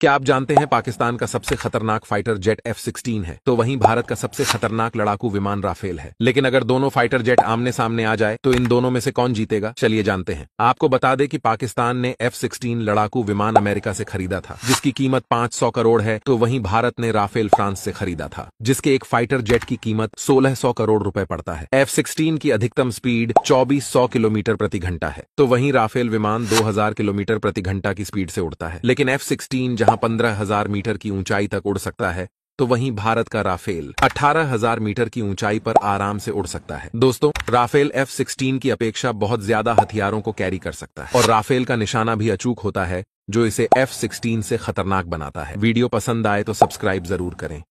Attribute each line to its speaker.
Speaker 1: क्या आप जानते हैं पाकिस्तान का सबसे खतरनाक फाइटर जेट एफ सिक्सटीन है तो वहीं भारत का सबसे खतरनाक लड़ाकू विमान राफेल है लेकिन अगर दोनों फाइटर जेट आमने सामने आ जाए तो इन दोनों में से कौन जीतेगा चलिए जानते हैं आपको बता दें कि पाकिस्तान ने एफ सिक्सटीन लड़ाकू विमान अमेरिका से खरीदा था जिसकी कीमत पांच सौ करोड़ है तो वही भारत ने राफेल फ्रांस से खरीदा था जिसके एक फाइटर जेट की कीमत सोलह सौ करोड़ रूपए पड़ता है एफ सिक्सटीन की अधिकतम स्पीड चौबीस सौ किलोमीटर प्रति घंटा है तो वहीं राफेल विमान दो हजार किलोमीटर प्रति घंटा की स्पीड से उड़ता है लेकिन एफ सिक्सटीन जहां 15,000 मीटर की ऊंचाई तक उड़ सकता है तो वहीं भारत का राफेल 18,000 मीटर की ऊंचाई पर आराम से उड़ सकता है दोस्तों राफेल एफ सिक्सटीन की अपेक्षा बहुत ज्यादा हथियारों को कैरी कर सकता है और राफेल का निशाना भी अचूक होता है जो इसे एफ सिक्सटीन से खतरनाक बनाता है वीडियो पसंद आए तो सब्सक्राइब जरूर करें